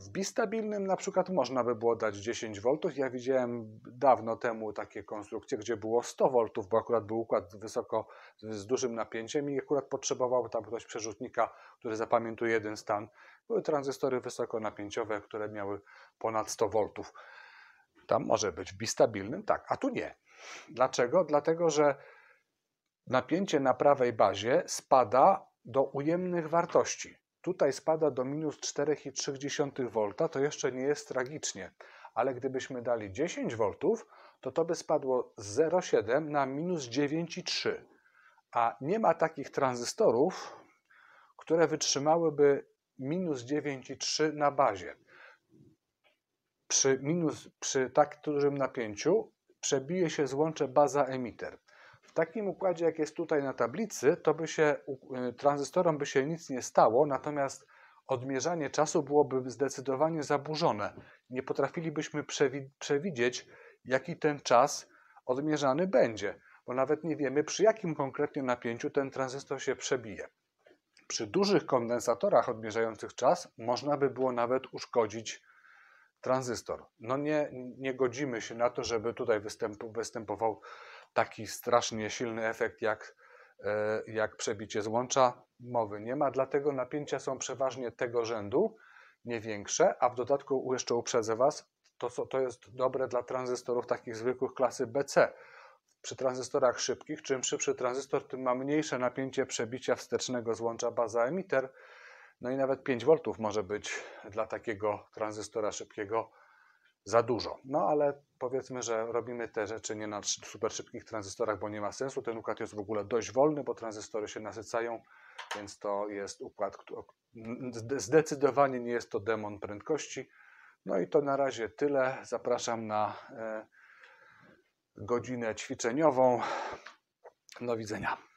W bistabilnym na przykład można by było dać 10 V. Ja widziałem dawno temu takie konstrukcje, gdzie było 100 V, bo akurat był układ wysoko z dużym napięciem i akurat potrzebował tam ktoś przerzutnika, który zapamiętuje jeden stan. Były tranzystory wysokonapięciowe, które miały ponad 100 V. Tam może być w bistabilnym, tak, a tu nie. Dlaczego? Dlatego, że napięcie na prawej bazie spada do ujemnych wartości. Tutaj spada do minus 4,3 V, to jeszcze nie jest tragicznie, ale gdybyśmy dali 10 V, to to by spadło z 0,7 na minus 9,3. A nie ma takich tranzystorów, które wytrzymałyby minus 9,3 na bazie. Przy, minus, przy tak dużym napięciu przebije się złącze baza-emiter takim układzie, jak jest tutaj na tablicy, to by się y, tranzystorom by się nic nie stało, natomiast odmierzanie czasu byłoby zdecydowanie zaburzone. Nie potrafilibyśmy przewidzieć, jaki ten czas odmierzany będzie, bo nawet nie wiemy, przy jakim konkretnie napięciu ten tranzystor się przebije. Przy dużych kondensatorach odmierzających czas można by było nawet uszkodzić tranzystor. No nie, nie godzimy się na to, żeby tutaj występu, występował taki strasznie silny efekt jak, e, jak przebicie złącza. Mowy nie ma, dlatego napięcia są przeważnie tego rzędu, nie większe, a w dodatku jeszcze uprzedzę Was, to, co, to jest dobre dla tranzystorów takich zwykłych klasy BC. Przy tranzystorach szybkich, czym szybszy tranzystor, tym ma mniejsze napięcie przebicia wstecznego złącza baza-emiter, no i nawet 5 V może być dla takiego tranzystora szybkiego za dużo. No ale powiedzmy, że robimy te rzeczy nie na super szybkich tranzystorach, bo nie ma sensu. Ten układ jest w ogóle dość wolny, bo tranzystory się nasycają, więc to jest układ, który zdecydowanie nie jest to demon prędkości. No i to na razie tyle. Zapraszam na e, godzinę ćwiczeniową. Do widzenia.